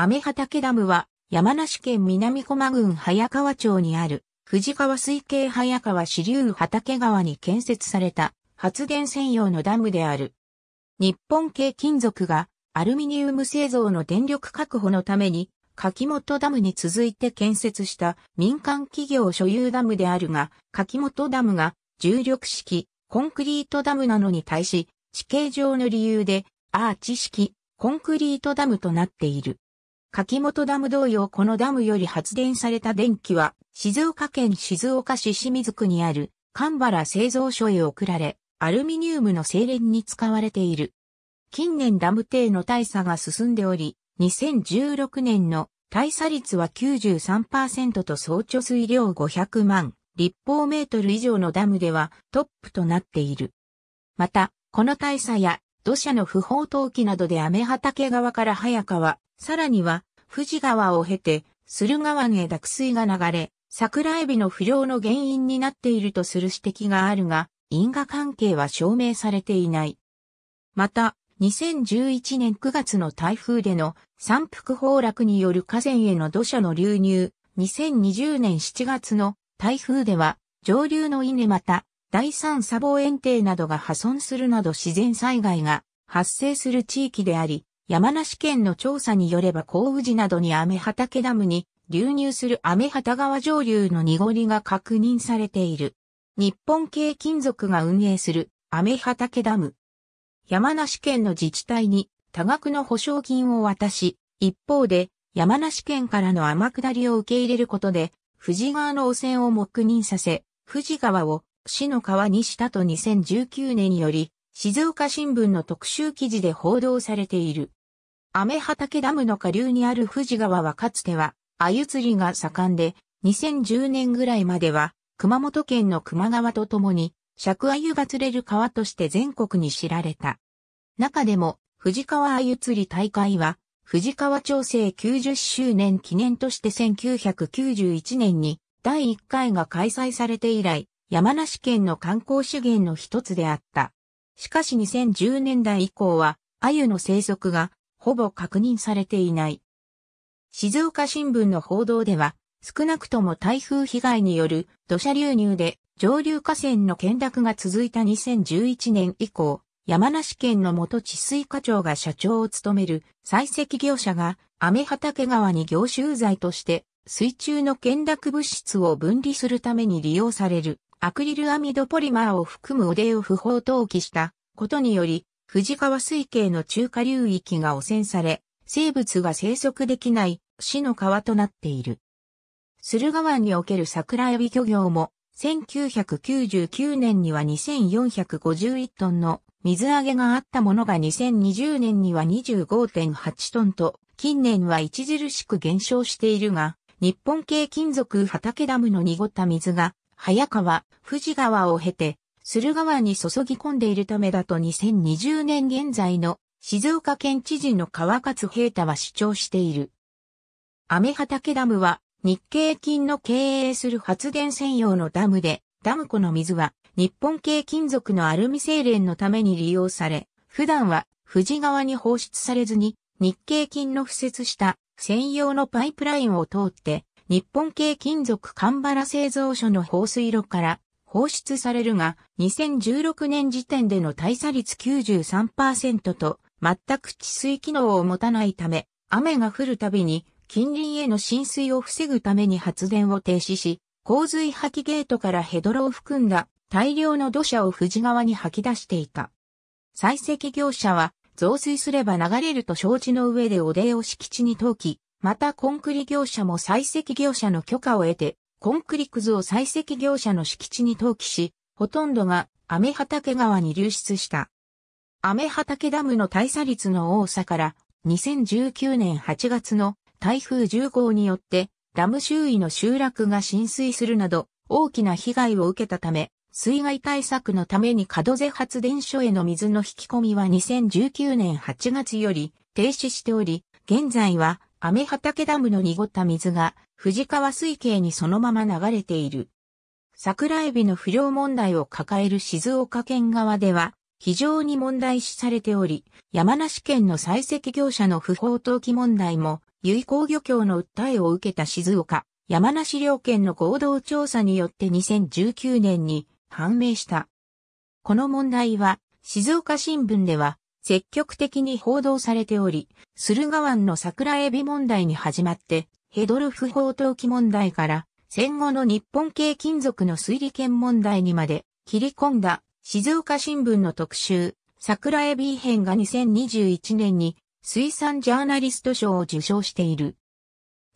アタ畑ダムは山梨県南駒郡早川町にある富士川水系早川支流畑川に建設された発電専用のダムである。日本系金属がアルミニウム製造の電力確保のために柿本ダムに続いて建設した民間企業所有ダムであるが、柿本ダムが重力式コンクリートダムなのに対し、地形上の理由でアーチ式コンクリートダムとなっている。柿本ダム同様このダムより発電された電気は、静岡県静岡市清水区にある、神原製造所へ送られ、アルミニウムの精錬に使われている。近年ダム艇の大差が進んでおり、2016年の大差率は93%と総貯水量500万立方メートル以上のダムではトップとなっている。また、この大差や土砂の不法投棄などで雨畑側から早川、さらには富士川を経て、駿河湾へ濁水が流れ、桜エビの不良の原因になっているとする指摘があるが、因果関係は証明されていない。また、2011年9月の台風での山腹崩落による河川への土砂の流入、2020年7月の台風では、上流の稲また、第三砂防園庭などが破損するなど自然災害が発生する地域であり、山梨県の調査によれば甲宇寺などに雨畑ダムに流入する雨畑川上流の濁りが確認されている。日本系金属が運営する雨畑ダム。山梨県の自治体に多額の保証金を渡し、一方で山梨県からの天下りを受け入れることで、富士川の汚染を黙認させ、富士川を市の川にしたと2019年により、静岡新聞の特集記事で報道されている。雨畑ダムの下流にある富士川はかつては、鮎釣りが盛んで、2010年ぐらいまでは、熊本県の熊川とともに、尺鮎が釣れる川として全国に知られた。中でも、富士川鮎釣り大会は、富士川調整90周年記念として1991年に第1回が開催されて以来、山梨県の観光資源の一つであった。しかし2010年代以降は、鮎の生息がほぼ確認されていない。静岡新聞の報道では、少なくとも台風被害による土砂流入で上流河川の見落が続いた2011年以降、山梨県の元治水課長が社長を務める採石業者が、雨畑川に凝集剤として水中の見濁物質を分離するために利用されるアクリルアミドポリマーを含む汚泥を不法投棄したことにより藤川水系の中華流域が汚染され、生物が生息できない死の川となっている。駿河湾における桜エビ漁業も、1999年には2451トンの水揚げがあったものが2020年には25.8トンと、近年は著しく減少しているが、日本系金属畑ダムの濁った水が、早川、富士川を経て、駿河湾に注ぎ込んでいるためだと2020年現在の静岡県知事の川勝平太は主張している。アメハタケダムは日経金の経営する発電専用のダムで、ダム湖の水は日本系金属のアルミ精錬のために利用され、普段は富士川に放出されずに日経金の敷設した専用のパイプラインを通って日本系金属カンバラ製造所の放水路から放出されるが、2016年時点での大差率93%と、全く治水機能を持たないため、雨が降るたびに近隣への浸水を防ぐために発電を停止し、洪水吐きゲートからヘドロを含んだ大量の土砂を富士川に吐き出していた。採石業者は、増水すれば流れると承知の上でお礼を敷地に投棄、またコンクリ業者も採石業者の許可を得て、コンクリクズを採石業者の敷地に投棄し、ほとんどが雨畑川に流出した。雨畑ダムの大差率の多さから2019年8月の台風10号によってダム周囲の集落が浸水するなど大きな被害を受けたため、水害対策のために門瀬発電所への水の引き込みは2019年8月より停止しており、現在は雨畑ダムの濁った水が、藤川水系にそのまま流れている。桜エビの不良問題を抱える静岡県側では、非常に問題視されており、山梨県の採石業者の不法投棄問題も、有効漁協の訴えを受けた静岡、山梨両県の合同調査によって2019年に判明した。この問題は、静岡新聞では、積極的に報道されており、駿河湾の桜エビ問題に始まって、ヘドルフ法投機問題から、戦後の日本系金属の推理権問題にまで切り込んだ静岡新聞の特集、桜エビ編が2021年に水産ジャーナリスト賞を受賞している。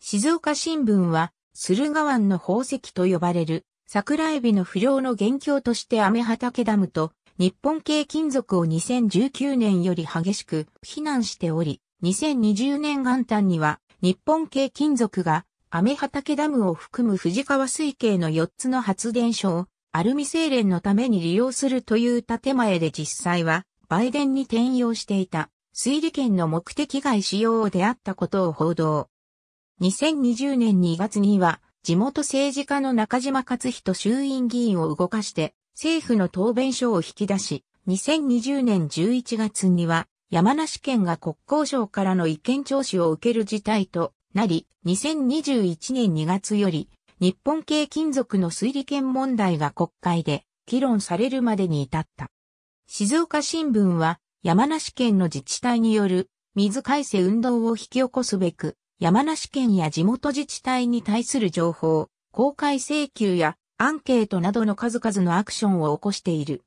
静岡新聞は、駿河湾の宝石と呼ばれる桜エビの不良の元凶として雨畑ダムと日本系金属を2019年より激しく非難しており、2020年元旦には日本系金属が雨畑ダムを含む藤川水系の4つの発電所をアルミ精錬のために利用するという建前で実際は売電に転用していた水利権の目的外使用を出会ったことを報道。2020年2月には地元政治家の中島勝人衆院議員を動かして政府の答弁書を引き出し、2020年11月には山梨県が国交省からの意見聴取を受ける事態となり、2021年2月より日本系金属の推理権問題が国会で議論されるまでに至った。静岡新聞は山梨県の自治体による水改正運動を引き起こすべく、山梨県や地元自治体に対する情報、公開請求やアンケートなどの数々のアクションを起こしている。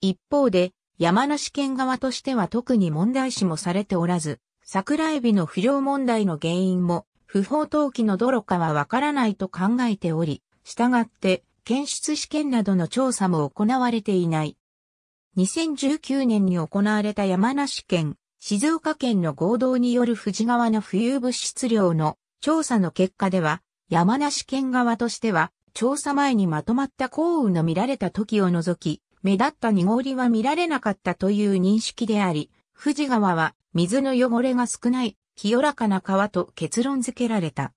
一方で、山梨県側としては特に問題視もされておらず、桜エビの不良問題の原因も、不法投棄の泥かはわからないと考えており、従って、検出試験などの調査も行われていない。2019年に行われた山梨県、静岡県の合同による富士川の浮遊物質量の調査の結果では、山梨県側としては、調査前にまとまった降雨の見られた時を除き、目立った濁りは見られなかったという認識であり、富士川は水の汚れが少ない清らかな川と結論付けられた。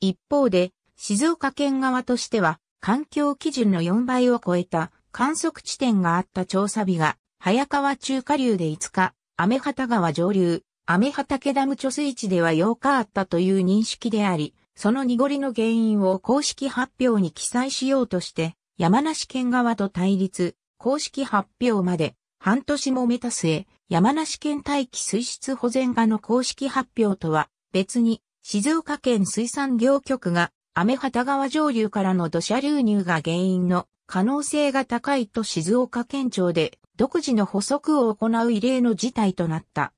一方で、静岡県側としては、環境基準の4倍を超えた観測地点があった調査日が、早川中下流で5日、雨畑川上流、雨畑ダム貯水池では8日あったという認識であり、その濁りの原因を公式発表に記載しようとして、山梨県側と対立、公式発表まで半年もめた末、山梨県大気水質保全課の公式発表とは別に、静岡県水産業局が、雨畑川上流からの土砂流入が原因の可能性が高いと静岡県庁で独自の補足を行う異例の事態となった。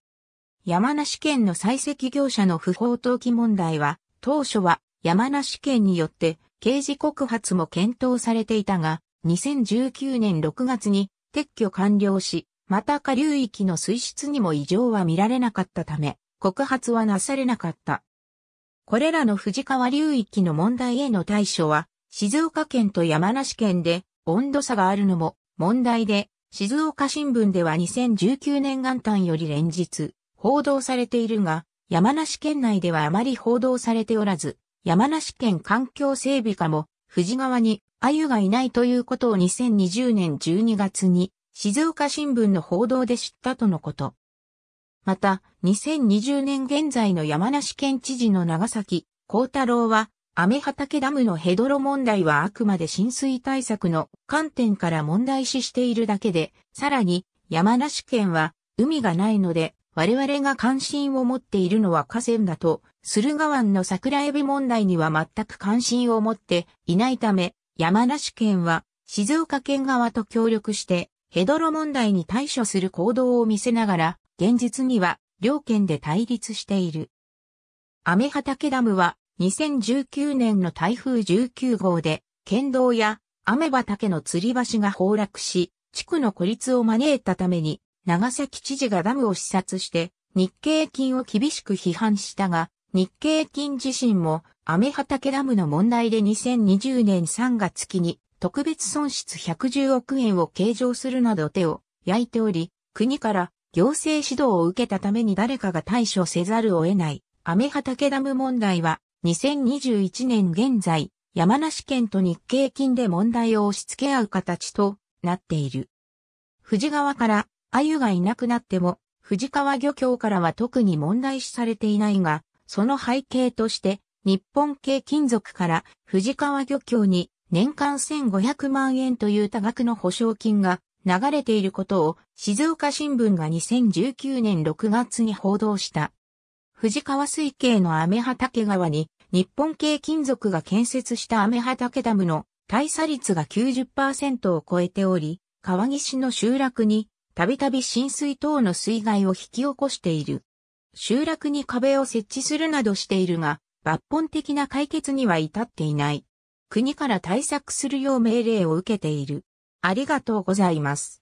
山梨県の採石業者の不法投棄問題は、当初は山梨県によって刑事告発も検討されていたが、2019年6月に撤去完了し、また下流域の水質にも異常は見られなかったため、告発はなされなかった。これらの藤川流域の問題への対処は、静岡県と山梨県で温度差があるのも問題で、静岡新聞では2019年元旦より連日報道されているが、山梨県内ではあまり報道されておらず、山梨県環境整備課も、富士川に鮎がいないということを2020年12月に、静岡新聞の報道で知ったとのこと。また、2020年現在の山梨県知事の長崎、幸太郎は、雨畑ダムのヘドロ問題はあくまで浸水対策の観点から問題視しているだけで、さらに山梨県は海がないので我々が関心を持っているのは河川だと、駿河湾の桜エビ問題には全く関心を持っていないため、山梨県は静岡県側と協力してヘドロ問題に対処する行動を見せながら、現実には両県で対立している。アタ畑ダムは2019年の台風19号で、県道やアタ畑の吊り橋が崩落し、地区の孤立を招いたために、長崎知事がダムを視察して日経金を厳しく批判したが、日経金自身もアメ畑ダムの問題で2020年3月期に特別損失110億円を計上するなど手を焼いており、国から行政指導を受けたために誰かが対処せざるを得ない、アメ畑ダム問題は、2021年現在、山梨県と日経金で問題を押し付け合う形となっている。藤川から鮎がいなくなっても、藤川漁協からは特に問題視されていないが、その背景として、日本系金属から藤川漁協に年間1500万円という多額の保証金が流れていることを静岡新聞が2019年6月に報道した。藤川水系の雨畑川に日本系金属が建設した雨畑ダムの大差率が90%を超えており、川岸の集落にたびたび浸水等の水害を引き起こしている。集落に壁を設置するなどしているが、抜本的な解決には至っていない。国から対策するよう命令を受けている。ありがとうございます。